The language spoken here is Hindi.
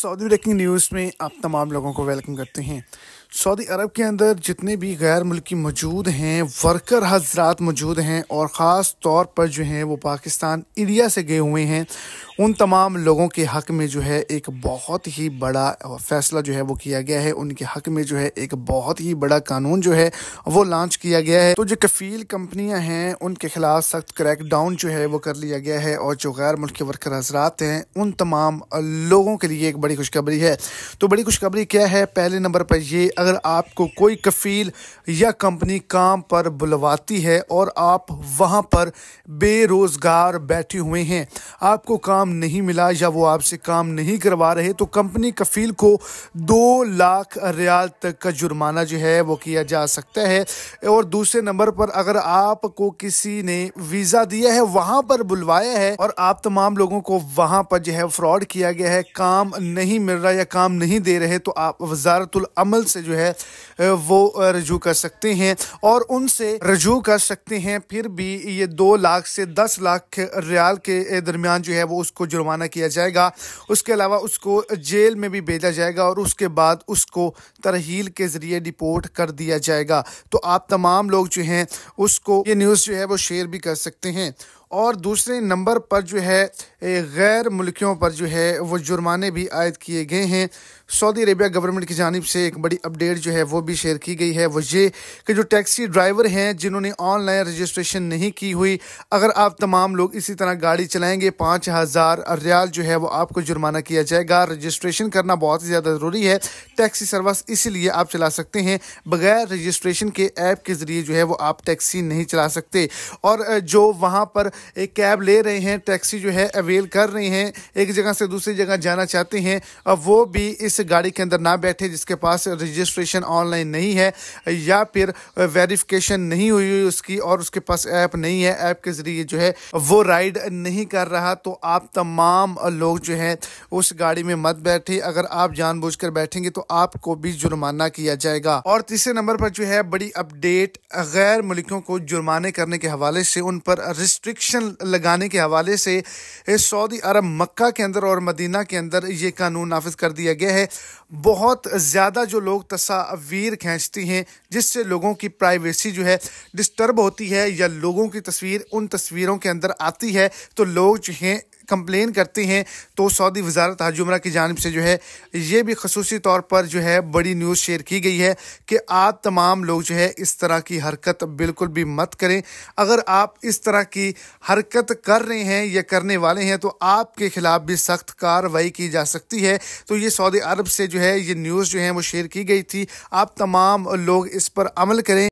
सऊदी ब्रेकिंग न्यूज़ में आप तमाम लोगों को वेलकम करते हैं सऊदी अरब के अंदर जितने भी गैर मुल्की मौजूद हैं वर्कर हजरात मौजूद हैं और ख़ास तौर पर जो हैं वो पाकिस्तान इंडिया से गए हुए हैं उन तमाम लोगों के हक़ में जो है एक बहुत ही बड़ा फैसला जो है वो किया गया है उनके हक़ में जो है एक बहुत ही बड़ा कानून जो है वो लॉन्च किया गया है तो जो कफील कंपनियां हैं उनके खिलाफ सख्त क्रैकडाउन जो है वो कर लिया गया है और जो गैर मुल्क के वर्कर हजरात हैं उन तमाम लोगों के लिए एक बड़ी खुशखबरी है तो बड़ी खुशखबरी क्या है पहले नंबर पर ये अगर आपको कोई कफील या कंपनी काम पर बुलवाती है और आप वहाँ पर बेरोज़गार बैठे हुए हैं आपको काम काम नहीं मिला या वो आपसे काम नहीं करवा रहे तो कंपनी कफील को दो लाख रियाल तक का जुर्माना जो है वो किया जा सकता है और दूसरे नंबर पर अगर आपको किसी ने वीज़ा दिया है वहां पर बुलवाया है और आप तमाम लोगों को वहां पर जो है फ्रॉड किया गया है काम नहीं मिल रहा या काम नहीं दे रहे तो आप वजारतुलमल से जो है वो रजू कर सकते हैं और उनसे रजू कर सकते हैं फिर भी ये दो लाख से दस लाख रियाल के दरमियान जो है वो उसको उसको जुर्माना किया जाएगा उसके अलावा उसको जेल में भी भेजा जाएगा और उसके बाद उसको तरहील के ज़रिए डिपोर्ट कर दिया जाएगा तो आप तमाम लोग जो हैं उसको ये न्यूज़ जो है वो शेयर भी कर सकते हैं और दूसरे नंबर पर जो है गैर मुल्कियों पर जो है वो जुर्माने भी आयद किए गए हैं सऊदी अरेबिया गवर्नमेंट की जानब से एक बड़ी अपडेट जो है वो भी शेयर की गई है वो ये कि जो टैक्सी ड्राइवर हैं जिन्होंने ऑनलाइन रजिस्ट्रेशन नहीं की हुई अगर आप तमाम लोग इसी तरह गाड़ी चलाएंगे पाँच हज़ार रियाल जो है वो आपको जुर्माना किया जाएगा रजिस्ट्रेशन करना बहुत ही ज़्यादा ज़रूरी है टैक्सी सर्विस इसीलिए आप चला सकते हैं बगैर रजिस्ट्रेशन के ऐप के ज़रिए जो है वो आप टैक्सी नहीं चला सकते और जो वहाँ पर एक कैब ले रहे हैं टैक्सी जो है अवेल कर रहे हैं एक जगह से दूसरी जगह जाना चाहते हैं अब वो भी इस गाड़ी के अंदर ना बैठे जिसके पास रजिस्ट्रेशन ऑनलाइन नहीं है या फिर वेरिफिकेशन नहीं हुई हुई उसकी और उसके पास ऐप नहीं है ऐप के ज़रिए जो है वो राइड नहीं कर रहा तो आप तमाम लोग जो है उस गाड़ी में मत बैठे अगर आप जानबूझकर बैठेंगे तो आपको भी जुर्माना किया जाएगा और तीसरे नंबर पर जो है बड़ी अपडेट गैर मुल्कों को जुर्माने करने के हवाले से उन पर रिस्ट्रिक्शन रिस्ट्रिक्शन लगाने के हवाले से सऊदी अरब मक्का के अंदर और मदीना के अंदर ये कानून नाफिज कर दिया गया है बहुत ज़्यादा जो लोग तस्वीर खींचती हैं जिससे लोगों की प्राइवेसी जो है डिस्टर्ब होती है या लोगों की तस्वीर उन तस्वीरों के अंदर आती है तो लोग जो हैं कंप्लेन करते हैं तो सऊदी वजारत हज की जानब से जो है ये भी खसूसी तौर पर जो है बड़ी न्यूज़ शेयर की गई है कि आप तमाम लोग जो है इस तरह की हरकत बिल्कुल भी मत करें अगर आप इस तरह की हरकत कर रहे हैं या करने वाले हैं तो आपके खिलाफ भी सख्त कार्रवाई की जा सकती है तो ये सऊदी अरब से जो है ये न्यूज़ जो है वो शेयर की गई थी आप तमाम लोग इस पर अमल करें